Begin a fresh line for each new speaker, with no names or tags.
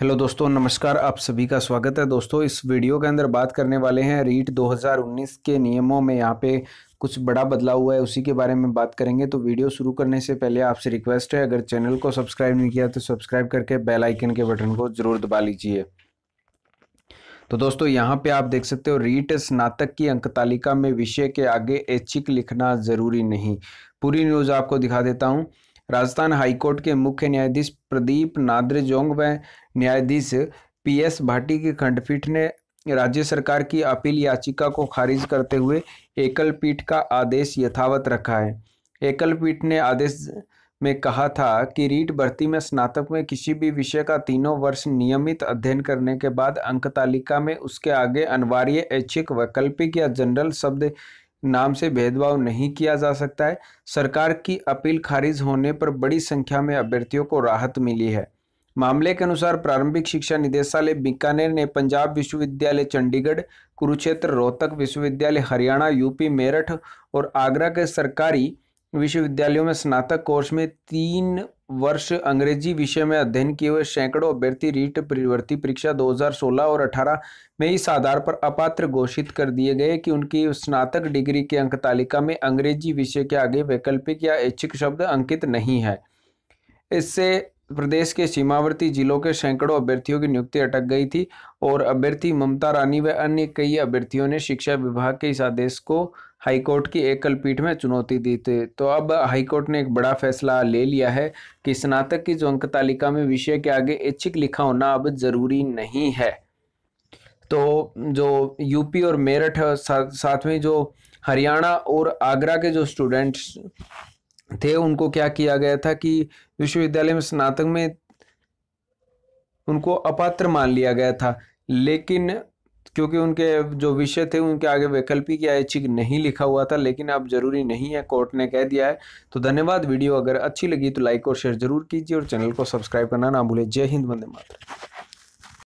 hello दोस्तों नमस्कार आप सभी का स्वागत है दोस्तों इस वीडियो के अंदर बात करने वाले हैं रीट 2019 के नियमों में यहाँ पे कुछ बड़ा बदलाव हुआ है उसी के बारे में बात करेंगे तो वीडियो शुरू करने से पहले आपसे रिक्वेस्ट है अगर चैनल को सब्सक्राइब नहीं किया तो सब्सक्राइब करके बेल आइकन के बटन को जरूर दबा लीजिए तो दोस्तों यहाँ पे आप देख सकते हो रीट स्नातक की अंक तालिका में विषय के आगे ऐच्छिक लिखना ज़रूरी नहीं पूरी न्यूज़ आपको दिखा देता हूँ राजस्थान हाईकोर्ट के मुख्य न्यायाधीश प्रदीप नाद्रेजोंग व न्यायाधीश पी एस भाटी की खंडपीठ ने राज्य सरकार की अपील याचिका को खारिज करते हुए एकल पीठ का आदेश यथावत रखा है एकल पीठ ने आदेश में कहा था कि रीट भर्ती में स्नातक में किसी भी विषय का तीनों वर्ष नियमित अध्ययन करने के बाद अंक तालिका में उसके आगे अनिवार्य ऐच्छिक वैकल्पिक या जनरल शब्द नाम से भेदभाव नहीं किया जा सकता है सरकार की अपील खारिज होने पर बड़ी संख्या में अभ्यर्थियों को राहत मिली है मामले के अनुसार प्रारंभिक शिक्षा निदेशालय बीकानेर ने पंजाब विश्वविद्यालय चंडीगढ़ कुरुक्षेत्र रोहतक विश्वविद्यालय हरियाणा यूपी मेरठ और आगरा के सरकारी विश्वविद्यालयों में स्नातक कोर्स में तीन वर्ष अंग्रेजी विषय में अध्ययन किए हुए सैकड़ों अभ्यर्थी रीट प्रवृत्ति परीक्षा 2016 और 18 में इस आधार पर अपात्र घोषित कर दिए गए कि उनकी स्नातक डिग्री के अंक तालिका में अंग्रेजी विषय के आगे वैकल्पिक या ऐच्छिक शब्द अंकित नहीं है इससे प्रदेश के सीमावर्ती जिलों के सैकड़ों अभ्यर्थियों की नियुक्ति अटक गई थी और अभ्यर्थी ममता रानी व अन्य कई अभ्यर्थियों ने शिक्षा विभाग के इस आदेश को हाईकोर्ट की एकल पीठ में चुनौती दी थी तो अब हाईकोर्ट ने एक बड़ा फैसला ले लिया है कि स्नातक की जो अंक तालिका में विषय के आगे इच्छिक लिखा होना अब जरूरी नहीं है तो जो यूपी और मेरठ साथ में जो हरियाणा और आगरा के जो स्टूडेंट्स थे उनको क्या किया गया था कि विश्वविद्यालय में स्नातक में उनको अपात्र मान लिया गया था लेकिन क्योंकि उनके जो विषय थे उनके आगे वैकल्पिक या ऐच्छिक नहीं लिखा हुआ था लेकिन अब जरूरी नहीं है कोर्ट ने कह दिया है तो धन्यवाद वीडियो अगर अच्छी लगी तो लाइक और शेयर जरूर कीजिए और चैनल को सब्सक्राइब करना ना भूलें जय हिंद वंदे मातरम